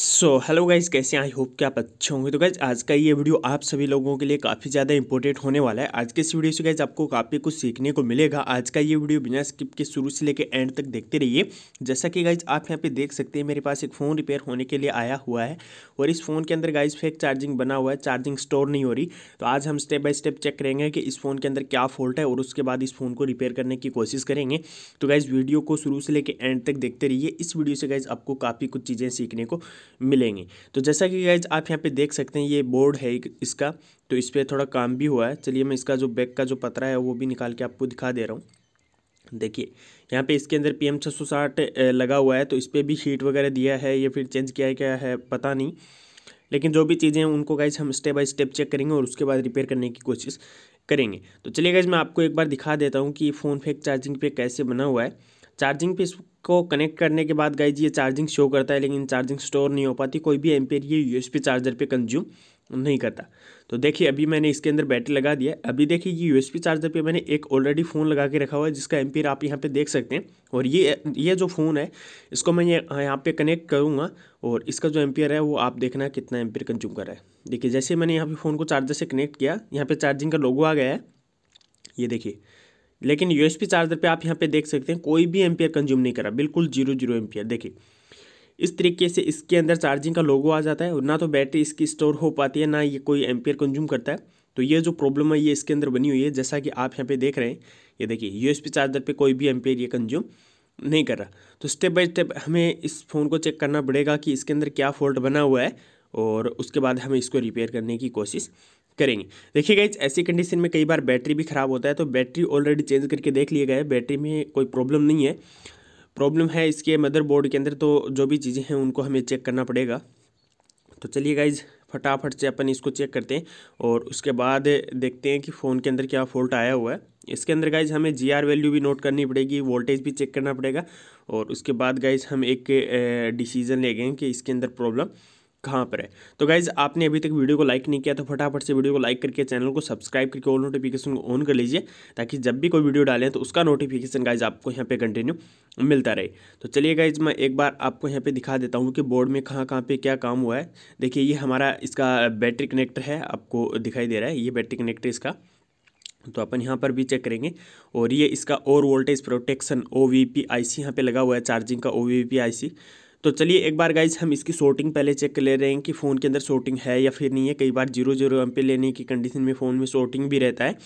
so hello guys कैसे I hope कि आप अच्छे होंगे तो गाइज आज का ये वीडियो आप सभी लोगों के लिए काफ़ी ज़्यादा इंपॉर्टेंट होने वाला है आज के इस वीडियो से गाइज आपको काफ़ी कुछ सीखने को मिलेगा आज का ये वीडियो बिना स्किप के शुरू से लेकर एंड तक देखते रहिए जैसा कि गाइज आप यहाँ पे देख सकते हैं मेरे पास एक फ़ोन रिपेयर होने के लिए आया हुआ है और इस फ़ोन के अंदर गाइज फेक चार्जिंग बना हुआ है चार्जिंग स्टोर नहीं हो रही तो आज हम स्टेप बाय स्टेप चेक करेंगे कि इस फ़ोन के अंदर क्या फॉल्ट है और उसके बाद इस फ़ोन को रिपेयर करने की कोशिश करेंगे तो गाइज़ वीडियो को शुरू से लेकर एंड तक देखते रहिए इस वीडियो से गाइज आपको काफ़ी कुछ चीज़ें सीखने को मिलेंगे तो जैसा कि गाइज आप यहाँ पे देख सकते हैं ये बोर्ड है इसका तो इस पर थोड़ा काम भी हुआ है चलिए मैं इसका जो बैक का जो पतरा है वो भी निकाल के आपको दिखा दे रहा हूँ देखिए यहाँ पे इसके अंदर पी एम लगा हुआ है तो इस पर भी हीट वगैरह दिया है या फिर चेंज किया गया है पता नहीं लेकिन जो भी चीज़ें हैं उनको गाइज हम स्टेप बाय स्टेप चेक करेंगे और उसके बाद रिपेयर करने की कोशिश करेंगे तो चलिए गाइज मैं आपको एक बार दिखा देता हूँ कि फ़ोन पे चार्जिंग पे कैसे बना हुआ है चार्जिंग पे इसको कनेक्ट करने के बाद गाइज ये चार्जिंग शो करता है लेकिन चार्जिंग स्टोर नहीं हो पाती कोई भी एमपेयर ये यूएसपी चार्जर पे कंज्यूम नहीं करता तो देखिए अभी मैंने इसके अंदर बैटरी लगा दिया अभी देखिए ये यू चार्जर पे मैंने एक ऑलरेडी फ़ोन लगा के रखा हुआ है जिसका एम आप यहाँ पे देख सकते हैं और ये ये जो फ़ोन है इसको मैं ये हाँ, यहाँ पे कनेक्ट करूँगा और इसका जो एम है वो आप देखना कितना एम्पियर कंज्यूम कर रहा है देखिए जैसे मैंने यहाँ पर फ़ोन को चार्जर से कनेक्ट किया यहाँ पर चार्जिंग का लोगो आ गया है ये देखिए लेकिन यूएसपी चार्जर पे आप यहाँ पे देख सकते हैं कोई भी एम्पियर कंज्यूम नहीं करा बिल्कुल जीरो जीरो एम्पियर देखिए इस तरीके से इसके अंदर चार्जिंग का लोगो आ जाता है और ना तो बैटरी इसकी स्टोर हो पाती है ना ये कोई एम्पियर कंज्यूम करता है तो ये जो प्रॉब्लम है ये इसके अंदर बनी हुई है जैसा कि आप यहाँ पे देख रहे हैं ये देखिए यूएसपी चार्जर पे कोई भी एम्पियर ये कंज्यूम नहीं कर रहा तो स्टेप बाय स्टेप हमें इस फ़ोन को चेक करना पड़ेगा कि इसके अंदर क्या फॉल्ट बना हुआ है और उसके बाद हम इसको रिपेयर करने की कोशिश करेंगे देखिए गाइज ऐसी कंडीशन में कई बार बैटरी भी ख़राब होता है तो बैटरी ऑलरेडी चेंज करके देख लिए गए बैटरी में कोई प्रॉब्लम नहीं है प्रॉब्लम है इसके मदरबोर्ड के अंदर तो जो भी चीज़ें हैं उनको हमें चेक करना पड़ेगा तो चलिए गाइज फटाफट से अपन इसको चेक करते हैं और उसके बाद देखते हैं कि फ़ोन के अंदर क्या फॉल्ट आया हुआ है इसके अंदर गाइज हमें जी आर वैल्यू भी नोट करनी पड़ेगी वोल्टेज भी चेक करना पड़ेगा और उसके बाद गाइज हम एक डिसीज़न गए कि इसके अंदर प्रॉब्लम कहाँ पर है तो गाइज़ आपने अभी तक वीडियो को लाइक नहीं किया तो फटाफट से वीडियो को लाइक करके चैनल को सब्सक्राइब करके ऑल नोटिफिकेशन को ऑन कर लीजिए ताकि जब भी कोई वीडियो डालें तो उसका नोटिफिकेशन गाइज आपको यहाँ पे कंटिन्यू मिलता रहे तो चलिए गाइज मैं एक बार आपको यहाँ पे दिखा देता हूँ कि बोर्ड में कहाँ कहाँ पर क्या काम हुआ है देखिए ये हमारा इसका बैटरी कनेक्टर है आपको दिखाई दे रहा है ये बैटरी कनेक्टर इसका तो अपन यहाँ पर भी चेक करेंगे और ये इसका और voltage protection O V P I C यहाँ पर लगा हुआ है चार्जिंग का ओ वी पी आई सी तो चलिए एक बार गाइज हम इसकी शॉर्टिंग पहले चेक कर ले रहे हैं कि फ़ोन के अंदर शॉर्टिंग है या फिर नहीं है कई बार जीरो जीरो एम लेने की कंडीशन में फ़ोन में शॉर्टिंग भी रहता है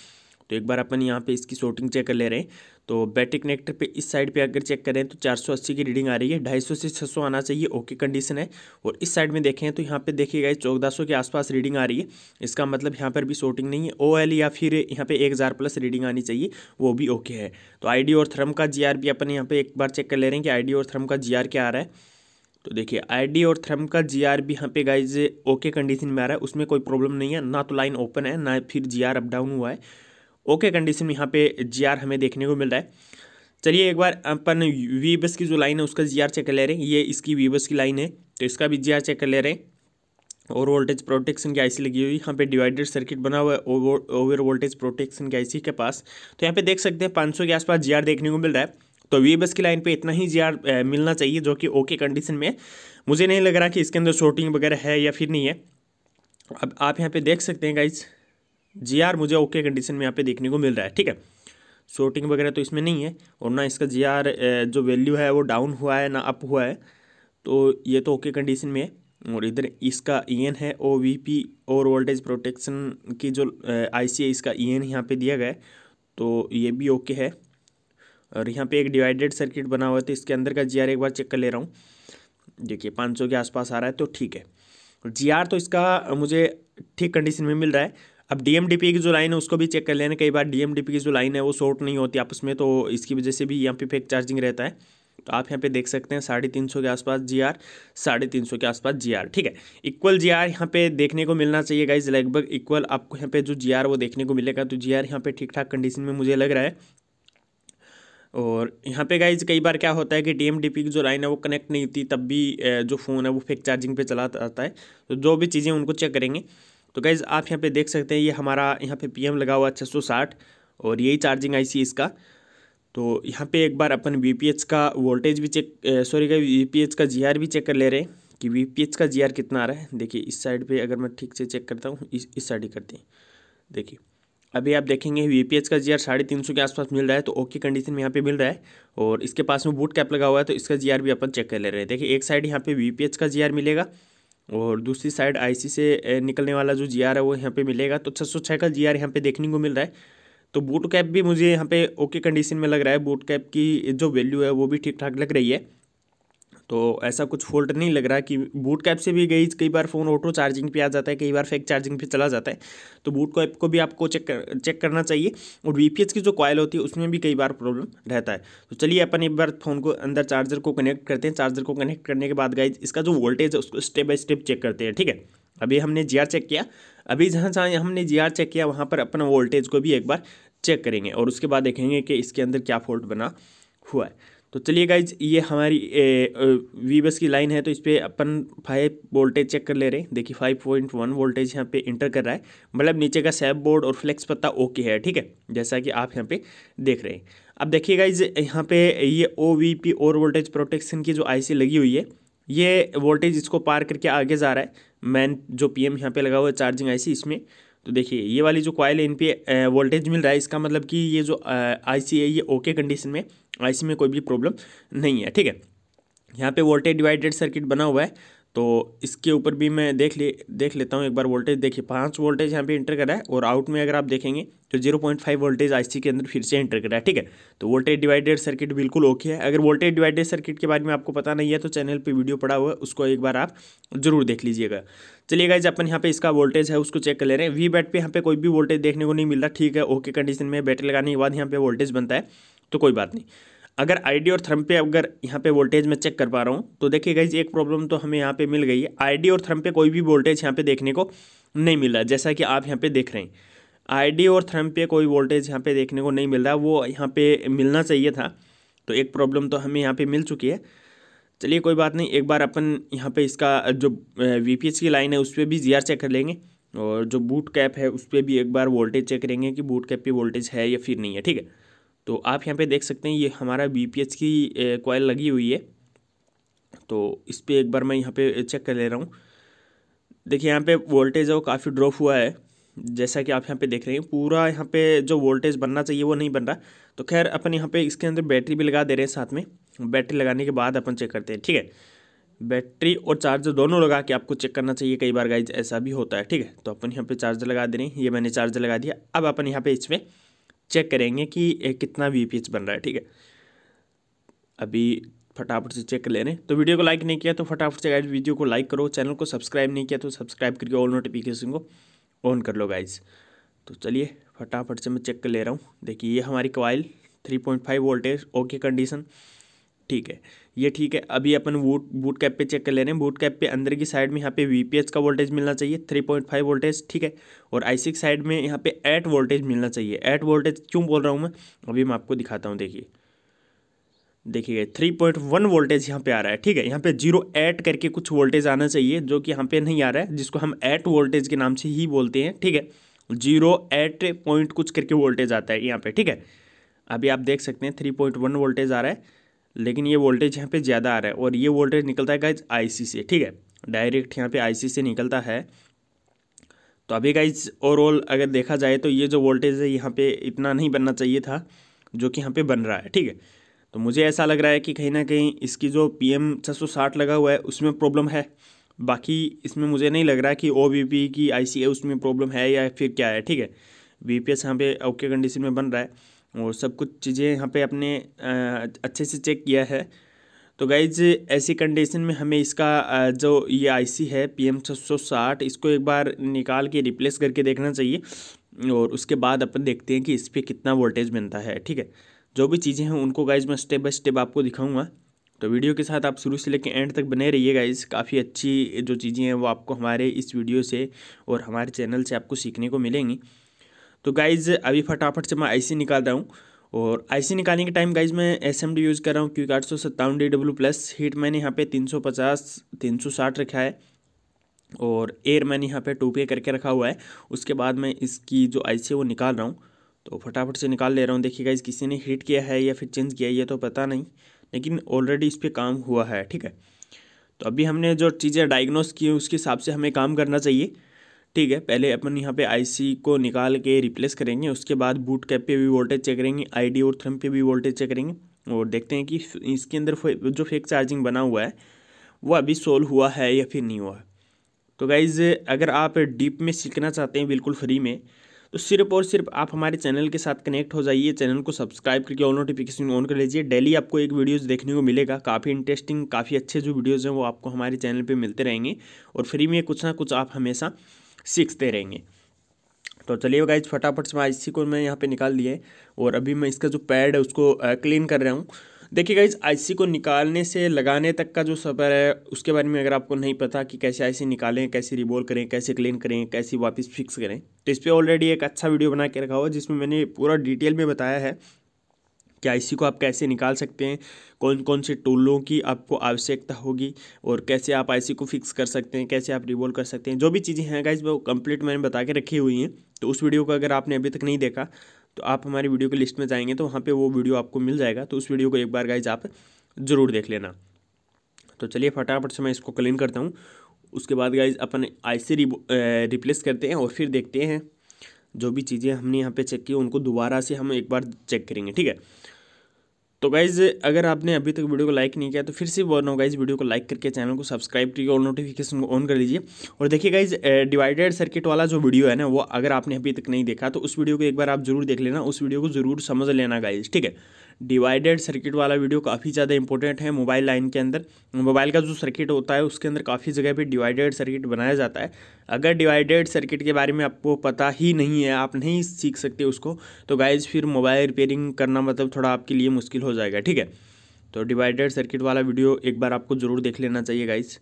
तो एक बार अपन यहाँ पे इसकी शॉर्टिंग चेक कर ले रहे हैं तो बैटरी कनेक्टर पे इस साइड पे अगर चेक करें तो 480 की रीडिंग आ रही है 250 से 600 आना चाहिए ओके कंडीशन है और इस साइड में देखें तो यहाँ पे देखिएगा चौदह सौ के आसपास रीडिंग आ रही है इसका मतलब यहाँ पर भी शॉर्टिंग नहीं है ओ या फिर यहाँ पे एक हज़ार प्लस रीडिंग आनी चाहिए वो भी ओके है तो आई और थ्रम का जी भी अपन यहाँ पर एक बार चेक कर ले रहे हैं कि आई और थ्रम का जी क्या आ रहा है तो देखिए आईडी और थ्रम का आर भी यहाँ पे गाइज ओके कंडीशन में आ रहा है उसमें कोई प्रॉब्लम नहीं है ना तो लाइन ओपन है ना फिर जीआर अप डाउन हुआ है ओके कंडीशन में यहाँ पे जीआर हमें देखने को मिल रहा है चलिए एक बार अपन वी बस की जो लाइन है उसका जी चेक कर ले रहे हैं ये इसकी वी बस की लाइन है तो इसका भी जी चेक कर ले रहे हैं ओवर वोल्टेज प्रोटेक्शन की आईसी लगी हुई यहाँ पे डिवाइडेड सर्किट बना हुआ है ओवर वोल्टेज प्रोटेक्शन की आईसी के पास तो यहाँ पे देख सकते हैं 500 के आसपास जीआर देखने को मिल रहा है तो वी की लाइन पे इतना ही जी मिलना चाहिए जो कि ओके कंडीशन में मुझे नहीं लग रहा कि इसके अंदर शॉर्टिंग वगैरह है या फिर नहीं है अब आप यहाँ पे देख सकते हैं गाइज जी आर मुझे ओके कंडीशन में यहाँ पे देखने को मिल रहा है ठीक है शॉर्टिंग वगैरह तो इसमें नहीं है और ना इसका जी आर जो वैल्यू है वो डाउन हुआ है ना अप हुआ है तो ये तो ओके कंडीशन में है और इधर इसका ई एन है ओ वी पी और वोल्टेज प्रोटेक्शन की जो आई सी है इसका ई एन यहाँ पर दिया गया है तो ये भी ओके है और यहाँ पे एक डिवाइडेड सर्किट बना हुआ है तो इसके अंदर का जी एक बार चेक कर ले रहा हूँ देखिए पाँच सौ के आसपास आ रहा है तो ठीक है जी आर तो इसका मुझे ठीक कंडीशन में मिल रहा है अब डीएमडीपी की जो लाइन है उसको भी चेक कर लेना कई बार डीएमडीपी की जो लाइन है वो शॉर्ट नहीं होती आपस में तो इसकी वजह से भी यहाँ पे फेक चार्जिंग रहता है तो आप यहाँ पे देख सकते हैं साढ़े तीन सौ के आसपास जी आर साढ़े तीन सौ के आसपास जी आर ठीक है इक्वल जी आर यहाँ पे देखने को मिलना चाहिए गाइज लगभग इक्वल आपको यहाँ पे जो जी आर वो देखने को मिलेगा तो जी आर यहाँ पे ठीक ठाक कंडीशन में मुझे लग रहा है और यहाँ पे गाइज कई बार क्या होता है कि डी एम डी पी की जो लाइन है वो कनेक्ट नहीं होती तब भी जो फ़ोन है वो फेक चार्जिंग पे चला आता है तो जो भी चीज़ें उनको चेक करेंगे तो गाइज़ आप यहाँ पे देख सकते हैं ये हमारा यहाँ पे पीएम लगा हुआ छः सौ साठ और यही चार्जिंग आईसी इसका तो यहाँ पे एक बार अपन वी का वोल्टेज भी चेक सॉरी गाइज वी का जी भी चेक कर ले रहे हैं कि वी का जी कितना आ रहा है देखिए इस साइड पर अगर मैं ठीक से चेक करता हूँ इस इस साइड ही करते हैं देखिए अभी आप देखेंगे वी पी एच का जी आर साढ़े तीन सौ के आसपास मिल रहा है तो ओके कंडीशन में यहाँ पे मिल रहा है और इसके पास में बूट कैप लगा हुआ है तो इसका जी आर भी अपन चेक कर ले रहे हैं देखिए एक साइड यहाँ पे वी पी एच का जी आर मिलेगा और दूसरी साइड आई सी से निकलने वाला जो जी आर है वो यहाँ पे मिलेगा तो छः सौ छः का जी आर यहाँ पर देखने को मिल रहा है तो बूट कैप भी मुझे यहाँ पे ओके कंडीशन में लग रहा है बूट कैप की जो वैल्यू है वो भी ठीक ठाक लग रही है तो ऐसा कुछ फॉल्ट नहीं लग रहा कि बूट कैप से भी गई कई बार फ़ोन ऑटो चार्जिंग पे आ जाता है कई बार फेक चार्जिंग पे चला जाता है तो बूट कैप को भी आपको चेक कर, चेक करना चाहिए और वी की जो कॉयल होती है उसमें भी कई बार प्रॉब्लम रहता है तो चलिए अपन एक बार फ़ोन को अंदर चार्जर को कनेक्ट करते हैं चार्जर को कनेक्ट करने के बाद गाइज इसका जो वोल्टेज है उसको स्टेप बाई स्टेप चेक करते हैं ठीक है अभी हमने जी चेक किया अभी जहाँ जहाँ हमने जी चेक किया वहाँ पर अपना वोल्टेज को भी एक बार चेक करेंगे और उसके बाद देखेंगे कि इसके अंदर क्या फॉल्ट बना हुआ है तो चलिए गाइज ये हमारी वी बस की लाइन है तो इस पर अपन फाइव वोल्टेज चेक कर ले रहे हैं देखिए फाइव पॉइंट वन वोल्टेज यहाँ पे इंटर कर रहा है मतलब नीचे का सैप बोर्ड और फ्लेक्स पत्ता ओके है ठीक है जैसा कि आप यहाँ पे देख रहे हैं अब देखिए गाइज यहाँ पे ये ओ वी पी और वोल्टेज प्रोटेक्शन की जो आई लगी हुई है ये वोल्टेज इसको पार करके आगे जा रहा है मैन जो पी एम यहाँ लगा हुआ है चार्जिंग आई इसमें तो देखिए ये वाली जो कॉयल है इन पर वोल्टेज मिल रहा है इसका मतलब कि ये जो आई है ये ओके कंडीशन में आईसी में कोई भी प्रॉब्लम नहीं है ठीक है यहाँ पे वोल्टेज डिवाइडेड सर्किट बना हुआ है तो इसके ऊपर भी मैं देख ले देख लेता हूँ एक बार वोल्टेज देखिए पाँच वोल्टेज यहाँ पे इंटर करा है और आउट में अगर आप देखेंगे तो zero point five voltage IC के अंदर फिर से एंटर करा है ठीक है तो वोल्टेज डिवाइडेड सर्किट बिल्कुल ओके है अगर वोल्टेज डिवाइडेड सर्किट के बारे में आपको पता नहीं है तो चैनल पर वीडियो पड़ा हुआ है उसको एक बार आप जरूर देख लीजिएगा चलिए जब अपन यहाँ पे इसका वोल्टेज है उसको चेक कर ले रहे हैं वी बैट पे यहाँ पे कोई भी वोल्टेज देखने को नहीं मिल रहा ठीक है ओके कंडीशन में बैटरी लगाने के बाद यहाँ पे वोल्टेज बनता है तो कोई बात नहीं अगर आईडी और थ्रम पे अगर यहाँ पे वोल्टेज मैं चेक कर पा रहा हूँ तो देखिए गाइज एक प्रॉब्लम तो हमें यहाँ पे मिल गई है आईडी और थ्रम पे कोई भी वोल्टेज यहाँ पे देखने को नहीं मिल रहा है जैसा कि आप यहाँ पे देख रहे हैं आईडी और थ्रम पे कोई वोल्टेज यहाँ पे देखने को नहीं मिल रहा वो यहाँ पे मिलना चाहिए था तो एक प्रॉब्लम तो हमें यहाँ पर मिल चुकी है चलिए कोई बात नहीं एक बार अपन यहाँ पर इसका जो वी की लाइन है उस पर भी जी चेक कर लेंगे और जो बूट कैप है उस पर भी एक बार वोल्टेज चेक करेंगे कि बूट कैप पर वोल्टेज है या फिर नहीं है ठीक है तो आप यहाँ पे देख सकते हैं ये हमारा बी की कॉयल लगी हुई है तो इस पर एक बार मैं यहाँ पे चेक कर ले रहा हूँ देखिए यहाँ पे वोल्टेज है वो काफ़ी ड्रॉप हुआ है जैसा कि आप यहाँ पे देख रहे हैं पूरा यहाँ पे जो वोल्टेज बनना चाहिए वो नहीं बन रहा तो खैर अपन यहाँ पे इसके अंदर बैटरी भी लगा दे रहे हैं साथ में बैटरी लगाने के बाद अपन चेक करते हैं ठीक है बैटरी और चार्जर दोनों लगा के आपको चेक करना चाहिए कई बार गाइज ऐसा भी होता है ठीक है तो अपन यहाँ पे चार्जर लगा दे रहे हैं ये मैंने चार्जर लगा दिया अब अपन यहाँ पे इसमें चेक करेंगे कि कितना वी पी बन रहा है ठीक है अभी फटाफट से चेक कर ले रहे हैं तो वीडियो को लाइक नहीं किया तो फटाफट से गाइज वीडियो को लाइक करो चैनल को सब्सक्राइब नहीं किया तो सब्सक्राइब करके ऑल नोटिफिकेशन को ऑन कर लो गाइज तो चलिए फटाफट से मैं चेक कर ले रहा हूँ देखिए ये हमारी पॉइंट 3.5 वोल्टेज ओके कंडीशन ठीक है ये ठीक है अभी अपन बूट बूट कैप पे चेक कर ले रहे हैं बूट कैप पे अंदर की साइड में यहाँ पे वी का वोल्टेज मिलना चाहिए थ्री पॉइंट फाइव वोल्टेज ठीक है और आई सिक्स साइड में यहाँ पे एट वोल्टेज मिलना चाहिए एट वोल्टेज क्यों बोल रहा हूँ मैं अभी मैं आपको दिखाता हूँ देखिए देखिए थ्री पॉइंट वन वोल्टेज यहाँ पे आ रहा है ठीक है यहाँ पे जीरो ऐट करके कुछ वोल्टेज आना चाहिए जो कि यहाँ पे नहीं आ रहा है जिसको हम ऐट वोल्टेज के नाम से ही बोलते हैं ठीक है जीरो ऐट पॉइंट कुछ करके वोल्टेज आता है यहाँ पे ठीक है अभी आप देख सकते हैं थ्री पॉइंट वन वोल्टेज आ रहा है लेकिन ये वोल्टेज यहाँ पे ज़्यादा आ रहा है और ये वोल्टेज निकलता है गाइज आईसी से ठीक है डायरेक्ट यहाँ पे आईसी से निकलता है तो अभी गाइज ओवरऑल अगर देखा जाए तो ये जो वोल्टेज है यहाँ पे इतना नहीं बनना चाहिए था जो कि यहाँ पे बन रहा है ठीक है तो मुझे ऐसा लग रहा है कि कहीं ना कहीं इसकी जो पी एम लगा हुआ है उसमें प्रॉब्लम है बाकी इसमें मुझे नहीं लग रहा कि ओ की आई उसमें प्रॉब्लम है या फिर क्या है ठीक है बी पी यहाँ पे ओके कंडीशन में बन रहा है और सब कुछ चीज़ें यहाँ पे आपने अच्छे से चेक किया है तो गाइज ऐसी कंडीशन में हमें इसका जो ये आईसी है पीएम एम इसको एक बार निकाल के रिप्लेस करके देखना चाहिए और उसके बाद अपन देखते हैं कि इस पर कितना वोल्टेज बनता है ठीक है जो भी चीज़ें हैं उनको गाइज मैं स्टेप बाय स्टेप आपको दिखाऊंगा तो वीडियो के साथ आप शुरू से लेकर एंड तक बने रहिए गाइज काफ़ी अच्छी जो चीज़ें हैं वो आपको हमारे इस वीडियो से और हमारे चैनल से आपको सीखने को मिलेंगी तो गाइज़ अभी फटाफट से मैं आईसी निकाल रहा हूँ और आईसी निकालने के टाइम गाइज मैं एसएमडी यूज़ कर रहा हूँ क्योंकि आठ सौ सत्तावन डी डब्ल्यू प्लस हीट मैंने यहाँ पे तीन सौ पचास तीन सौ साठ रखा है और एयर मैंने यहाँ पे टू पे करके रखा हुआ है उसके बाद मैं इसकी जो आई है वो निकाल रहा हूँ तो फटाफट से निकाल ले रहा हूँ देखिए गाइज किसी ने हीट किया है या फिर चेंज किया ये तो पता नहीं लेकिन ऑलरेडी इस पर काम हुआ है ठीक है तो अभी हमने जो चीज़ें डायग्नोस की उसके हिसाब से हमें काम करना चाहिए ठीक है पहले अपन यहाँ पे आईसी को निकाल के रिप्लेस करेंगे उसके बाद बूट कैप पे भी वोल्टेज चेक करेंगे आईडी और थ्रम पे भी वोल्टेज चेक करेंगे और देखते हैं कि इसके अंदर जो फेक चार्जिंग बना हुआ है वो अभी सोल्व हुआ है या फिर नहीं हुआ है तो गाइज़ अगर आप डीप में सीखना चाहते हैं बिल्कुल फ्री में तो सिर्फ और सिर्फ आप हमारे चैनल के साथ कनेक्ट हो जाइए चैनल को सब्सक्राइब करके ऑल नोटिफिकेशन ऑन कर लीजिए डेली आपको एक वीडियोस देखने को मिलेगा काफ़ी इंटरेस्टिंग काफ़ी अच्छे जो वीडियोस हैं वो आपको हमारे चैनल पे मिलते रहेंगे और फ्री में कुछ ना कुछ आप हमेशा सिक्स दे रहेंगे तो चलिए गाइज फटाफट से मैं आईसी को मैं यहाँ पे निकाल दिया है और अभी मैं इसका जो पैड है उसको क्लीन कर रहा हूँ देखिए गाइज आईसी को निकालने से लगाने तक का जो सफ़र है उसके बारे में अगर आपको नहीं पता कि कैसे आईसी निकालें कैसे रिबोल करें कैसे क्लीन करें कैसे वापस फिक्स करें तो इस पर ऑलरेडी एक अच्छा वीडियो बना के रखा हुआ जिसमें मैंने पूरा डिटेल में बताया है क्या इसी को आप कैसे निकाल सकते हैं कौन कौन से टूलों की आपको आवश्यकता होगी और कैसे आप आईसी को फिक्स कर सकते हैं कैसे आप रिवोल्व कर सकते हैं जो भी चीज़ें हैं गाइज वो कंप्लीट मैंने बता के रखी हुई हैं तो उस वीडियो को अगर आपने अभी तक नहीं देखा तो आप हमारी वीडियो की लिस्ट में जाएंगे तो वहाँ पर वो वीडियो आपको मिल जाएगा तो उस वीडियो को एक बार गाइज आप ज़रूर देख लेना तो चलिए फटाफट से मैं इसको क्लीन करता हूँ उसके बाद गाइज अपन आईसी रिप्लेस करते हैं और फिर देखते हैं जो भी चीज़ें हमने यहाँ पे चेक की उनको दोबारा से हम एक बार चेक करेंगे ठीक है तो गाइज़ अगर आपने अभी तक वीडियो को लाइक नहीं किया तो फिर से बोल रहा गाइज़ वीडियो को लाइक करके चैनल को सब्सक्राइब करिए और नोटिफिकेशन को ऑन कर लीजिए और देखिए गाइज़ डिवाइडेड सर्किट वाला जो वीडियो है ना वो अगर आपने अभी तक नहीं देखा तो उस वीडियो को एक बार आप जरूर देख लेना उस वीडियो को जरूर समझ लेना गाइज़ ठीक है डिवाइडेड सर्किट वाला वीडियो काफ़ी ज़्यादा इंपॉर्टेंट है मोबाइल लाइन के अंदर मोबाइल का जो सर्किट होता है उसके अंदर काफ़ी जगह पे डिवाइडेड सर्किट बनाया जाता है अगर डिवाइडेड सर्किट के बारे में आपको पता ही नहीं है आप नहीं सीख सकते उसको तो गाइज फिर मोबाइल रिपेयरिंग करना मतलब थोड़ा आपके लिए मुश्किल हो जाएगा ठीक है तो डिवाइडेड सर्किट वाला वीडियो एक बार आपको ज़रूर देख लेना चाहिए गाइज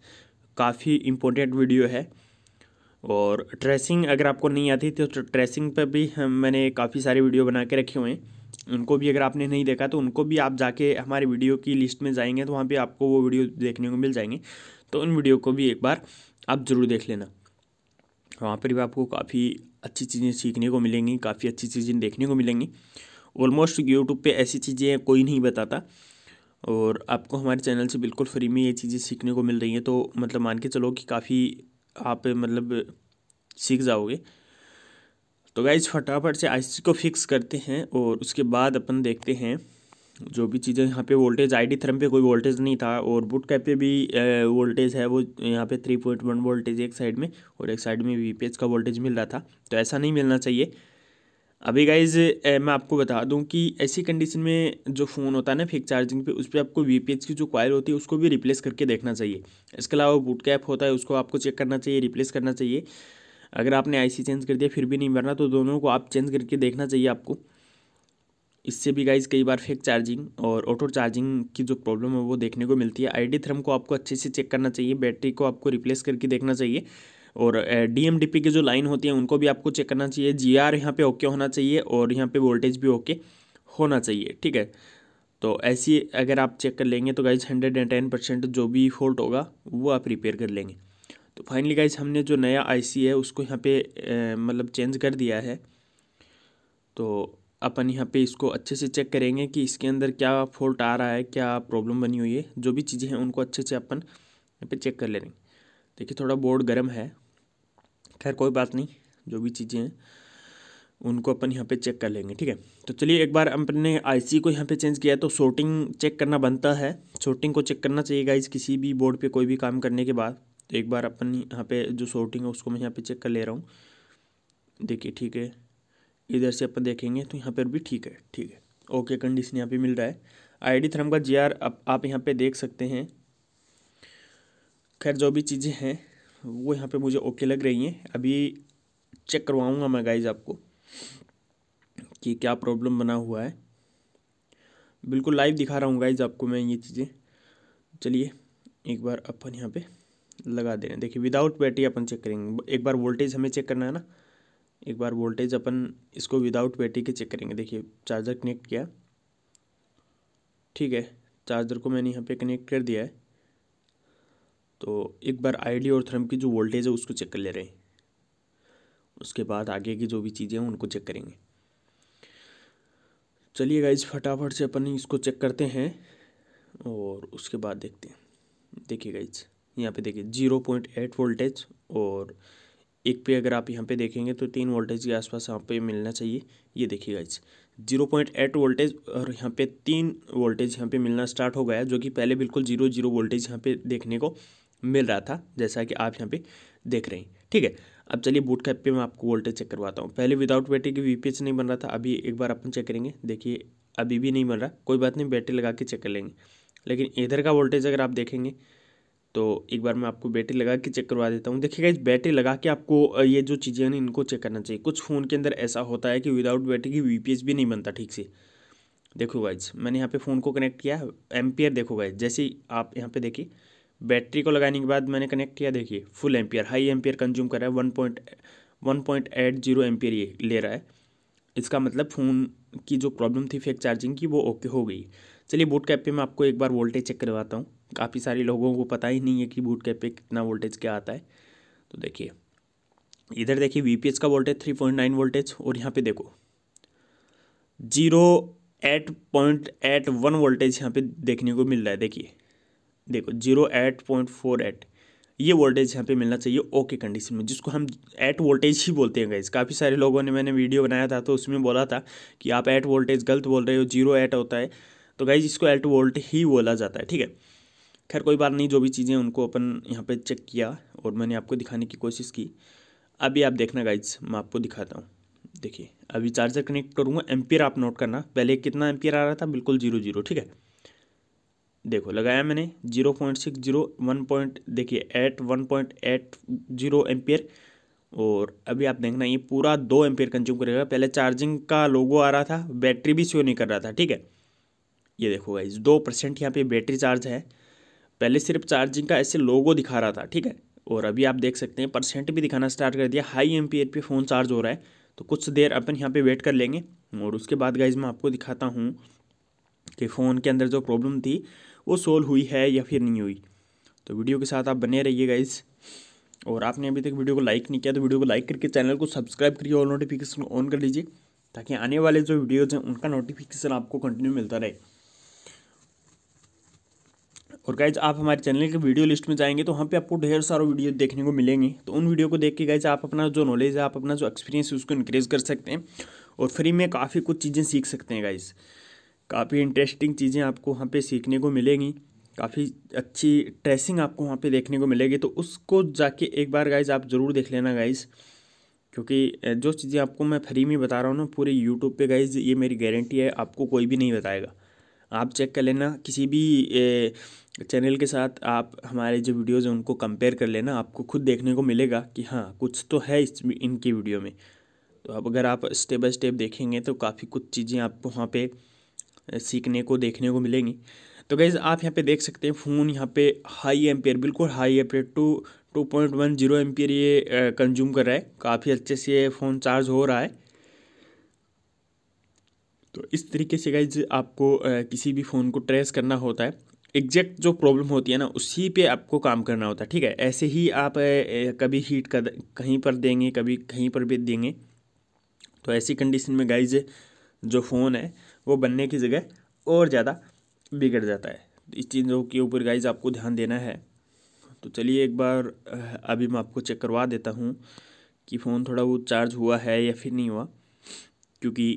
काफ़ी इंपॉर्टेंट वीडियो है और ट्रेसिंग अगर आपको नहीं आती तो ट्रेसिंग पर भी मैंने काफ़ी सारे वीडियो बना के रखे हुए हैं उनको भी अगर आपने नहीं देखा तो उनको भी आप जाके हमारे वीडियो की लिस्ट में जाएंगे तो वहाँ पे आपको वो वीडियो देखने को मिल जाएंगे तो उन वीडियो को भी एक बार आप ज़रूर देख लेना वहाँ पर भी आपको काफ़ी अच्छी चीज़ें सीखने को मिलेंगी काफ़ी अच्छी चीज़ें देखने को मिलेंगी ऑलमोस्ट यूट्यूब पर ऐसी चीज़ें कोई नहीं बताता और आपको हमारे चैनल से बिल्कुल फ्री में ये चीज़ें सीखने को मिल रही हैं तो मतलब मान के चलो कि काफ़ी आप मतलब सीख जाओगे तो गाइज फटाफट से आईसी को फिक्स करते हैं और उसके बाद अपन देखते हैं जो भी चीज़ें यहाँ पे वोल्टेज आईडी थ्रम पे कोई वोल्टेज नहीं था और बुट कैप पे भी वोल्टेज है वो यहाँ पे थ्री पॉइंट वन वोल्टेज एक साइड में और एक साइड में वीपीएच का वोल्टेज मिल रहा था तो ऐसा नहीं मिलना चाहिए अभी गाइज मैं आपको बता दूं कि ऐसी कंडीशन में जो फ़ोन होता है ना फेक चार्जिंग पे उस पर आपको वी की जो क्वायर होती है उसको भी रिप्लेस करके देखना चाहिए इसके अलावा बूट कैप होता है उसको आपको चेक करना चाहिए रिप्लेस करना चाहिए अगर आपने आईसी चेंज कर दिया फिर भी नहीं भरना तो दोनों को आप चेंज करके देखना चाहिए आपको इससे भी गाइज कई बार फेक चार्जिंग और ऑटो चार्जिंग की जो प्रॉब्लम है वो देखने को मिलती है आई थ्रम को आपको अच्छे से चेक करना चाहिए बैटरी को आपको रिप्लेस करके देखना चाहिए और डीएमडीपी की जो लाइन होती है उनको भी आपको चेक करना चाहिए जी आर यहाँ पर ओके होना चाहिए और यहाँ पर वोल्टेज भी ओके होना चाहिए ठीक है तो ऐसी अगर आप चेक कर लेंगे तो guys hundred and ten percent जो भी फॉल्ट होगा वो आप रिपेयर कर लेंगे तो फाइनली गाइज हमने जो नया आईसी है उसको यहाँ पे मतलब चेंज कर दिया है तो अपन यहाँ पे इसको अच्छे से चेक करेंगे कि इसके अंदर क्या फॉल्ट आ रहा है क्या प्रॉब्लम बनी हुई है जो भी चीज़ें हैं उनको अच्छे से अपन यहाँ पर चेक कर ले लेंगे देखिए थोड़ा बोर्ड गर्म है खैर कोई बात नहीं जो भी चीज़ें हैं उनको अपन यहाँ पे चेक कर लेंगे ठीक है तो चलिए एक बार अपने आईसी को यहाँ पे चेंज किया है तो शोटिंग चेक करना बनता है शोटिंग को चेक करना चाहिए गाइज किसी भी बोर्ड पे कोई भी काम करने के बाद तो एक बार अपन यहाँ पे जो शोटिंग है उसको मैं यहाँ पे चेक कर ले रहा हूँ देखिए ठीक है इधर से अपन देखेंगे तो यहाँ पर भी ठीक है ठीक है ओके कंडीशन यहाँ पर मिल रहा है आई डी का जी आर आप यहाँ पर देख सकते हैं खैर जो भी चीज़ें हैं वो यहाँ पे मुझे ओके लग रही हैं अभी चेक करवाऊँगा मैं गाइज आपको कि क्या प्रॉब्लम बना हुआ है बिल्कुल लाइव दिखा रहा हूँ गाइज आपको मैं ये चीज़ें चलिए एक बार अपन यहाँ पे लगा दे रहे हैं देखिए विदाउट बैटरी अपन चेक करेंगे एक बार वोल्टेज हमें चेक करना है ना एक बार वोल्टेज अपन इसको विदाउट बैटरी के चेक करेंगे देखिए चार्जर कनेक्ट किया ठीक है चार्जर को मैंने यहाँ पे कनेक्ट कर दिया है तो एक बार आईडी और थ्रम की जो वोल्टेज है उसको चेक कर ले रहे हैं उसके बाद आगे की जो भी चीज़ें हैं उनको चेक करेंगे चलिए गाइज फटाफट से अपन इसको चेक करते हैं और उसके बाद देखते हैं देखिए गाइज यहाँ पे देखिए जीरो पॉइंट एट वोल्टेज और एक पे अगर आप यहाँ पे देखेंगे तो तीन वोल्टेज के आसपास यहाँ पे मिलना चाहिए ये देखिए guys zero point eight voltage और यहाँ पे तीन वोल्टेज यहाँ पे मिलना स्टार्ट हो गया जो कि पहले बिल्कुल जीरो जीरो वोल्टेज यहाँ पे देखने को मिल रहा था जैसा कि आप यहाँ पे देख रहे हैं ठीक है अब चलिए बूट कैप पे मैं आपको वोल्टेज चेक करवाता हूँ पहले विदाउट बैटरी के वीपीएच नहीं बन रहा था अभी एक बार अपन चेक करेंगे देखिए अभी भी नहीं बन रहा कोई बात नहीं बैटरी लगा के चेक कर लेंगे लेकिन इधर का वोल्टेज अगर आप देखेंगे तो एक बार मैं आपको बैटरी लगा के चेक करवा देता हूँ देखिएगा इस बैटरी लगा के आपको ये जो चीज़ें हैं इनको चेक करना चाहिए कुछ फ़ोन के अंदर ऐसा होता है कि विदाउट बैटरी की वी भी नहीं बनता ठीक से देखो गाइज मैंने यहाँ पे फ़ोन को कनेक्ट किया एम्पियर देखो गाइज जैसे आप यहाँ पे देखिए बैटरी को लगाने के बाद मैंने कनेक्ट किया देखिए full ampere high ampere consume कर रहा है one point one point eight zero ampere ये ले रहा है इसका मतलब फ़ोन की जो प्रॉब्लम थी फेक चार्जिंग की वो ओके हो गई चलिए बूट कैप पे मैं आपको एक बार वोल्टेज चेक करवाता हूँ काफ़ी सारे लोगों को पता ही नहीं है कि बूट कैप पे कितना वोल्टेज क्या आता है तो देखिए इधर देखिए वी का voltage three point nine voltage और यहाँ पर देखो zero eight point eight one voltage यहाँ पे देखने को मिल रहा है देखिए देखो zero eight point four eight ये वोल्टेज यहाँ पे मिलना चाहिए ओके कंडीशन में जिसको हम एट वोल्टेज ही बोलते हैं गाइज काफ़ी सारे लोगों ने मैंने वीडियो बनाया था तो उसमें बोला था कि आप एट वोल्टेज गलत बोल रहे हो जीरो एट होता है तो गाइज इसको एट वोल्ट ही बोला जाता है ठीक है खैर कोई बात नहीं जो भी चीज़ें उनको अपन यहाँ पर चेक किया और मैंने आपको दिखाने की कोशिश की अभी आप देखना गाइज मैं आपको दिखाता हूँ देखिए अभी चार्जर कनेक्ट करूँगा एम्पियर आप नोट करना पहले कितना एम्पियर आ रहा था बिल्कुल जीरो जीरो ठीक है देखो लगाया मैंने zero point six zero one point देखिए eight one point eight zero ampere और अभी आप देखना ये पूरा दो एम्पियर कंज्यूम करेगा पहले चार्जिंग का लोगो आ रहा था बैटरी भी शो नहीं कर रहा था ठीक है ये देखो गाइज दो परसेंट यहाँ पे बैटरी चार्ज है पहले सिर्फ चार्जिंग का ऐसे लोगो दिखा रहा था ठीक है और अभी आप देख सकते हैं परसेंट भी दिखाना स्टार्ट कर दिया हाई एम्पियर पर फ़ोन चार्ज हो रहा है तो कुछ देर अपन यहाँ पर वेट कर लेंगे और उसके बाद गाइज मैं आपको दिखाता हूँ कि फ़ोन के अंदर जो प्रॉब्लम थी वो सोल्व हुई है या फिर नहीं हुई तो वीडियो के साथ आप बने रहिएगा इस और आपने अभी तक वीडियो को लाइक नहीं किया तो वीडियो को लाइक करके चैनल को सब्सक्राइब करिए और नोटिफिकेशन ऑन कर लीजिए ताकि आने वाले जो वीडियोज़ हैं उनका नोटिफिकेशन आपको कंटिन्यू मिलता रहे और गाइज आप हमारे चैनल के वीडियो लिस्ट में जाएंगे तो वहाँ पे आपको ढेर सारे वीडियो देखने को मिलेंगे तो उन वीडियो को देख के गाइज आप अपना जो नॉलेज है आप अपना जो एक्सपीरियंस है उसको इंक्रीज कर सकते हैं और फ्री में काफ़ी कुछ चीज़ें सीख सकते हैं गाइज़ काफ़ी इंटरेस्टिंग चीज़ें आपको वहाँ पे सीखने को मिलेंगी काफ़ी अच्छी ट्रेसिंग आपको वहाँ पे देखने को मिलेगी तो उसको जाके एक बार गाइज आप ज़रूर देख लेना गाइज़ क्योंकि जो चीज़ें आपको मैं फ्री में बता रहा हूँ ना पूरे यूट्यूब पे गाइज ये मेरी गारंटी है आपको कोई भी नहीं बताएगा आप चेक कर लेना किसी भी चैनल के साथ आप हमारे जो वीडियोज़ हैं उनको कंपेयर कर लेना आपको खुद देखने को मिलेगा कि हाँ कुछ तो है इस इनकी वीडियो में तो अब अगर आप स्टेप बाय स्टेप देखेंगे तो काफ़ी कुछ चीज़ें आपको वहाँ पर सीखने को देखने को मिलेंगी तो गैज़ आप यहाँ पे देख सकते हैं फ़ोन यहाँ पे हाई एम्पेयर बिल्कुल high ampere two two point one zero ampere ये कंज्यूम कर रहा है काफ़ी अच्छे से ये फ़ोन चार्ज हो रहा है तो इस तरीके से गाइज आपको किसी भी फ़ोन को ट्रेस करना होता है एग्जैक्ट जो प्रॉब्लम होती है ना उसी पे आपको काम करना होता है ठीक है ऐसे ही आप कभी हीट कर कहीं पर देंगे कभी कहीं पर भी देंगे तो ऐसी कंडीशन में गाइज जो फ़ोन है वो बनने की जगह और ज़्यादा बिगड़ जाता है तो इस चीज़ों के ऊपर गाइज आपको ध्यान देना है तो चलिए एक बार अभी मैं आपको चेक करवा देता हूँ कि फ़ोन थोड़ा वो चार्ज हुआ है या फिर नहीं हुआ क्योंकि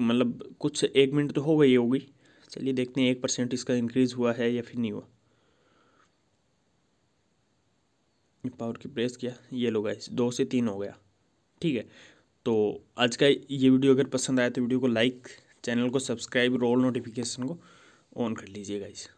मतलब कुछ एक मिनट तो हो गई होगी चलिए देखते हैं एक परसेंट इसका इंक्रीज़ हुआ है या फिर नहीं हुआ पावर की प्रेस किया ये लोग आए दो से तीन हो गया ठीक है तो आज का ये वीडियो अगर पसंद आया तो वीडियो को लाइक चैनल को सब्सक्राइब और नोटिफिकेशन को ऑन कर लीजिए गाइस